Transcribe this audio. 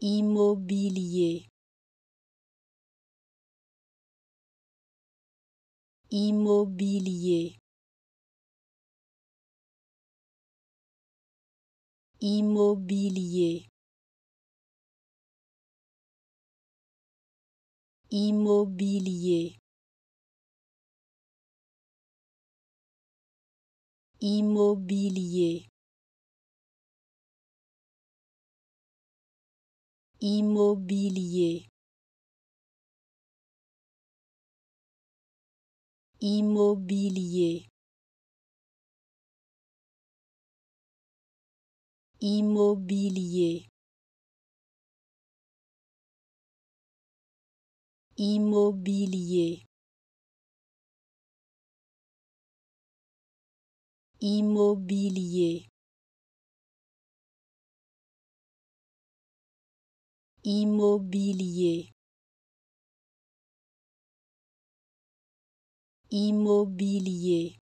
Immobilier. Immobilier. Immobilier. Immobilier. Immobilier. Immobilier. Immobilier. Immobilier. Immobilier. Immobilier. Immobilier. Immobilier.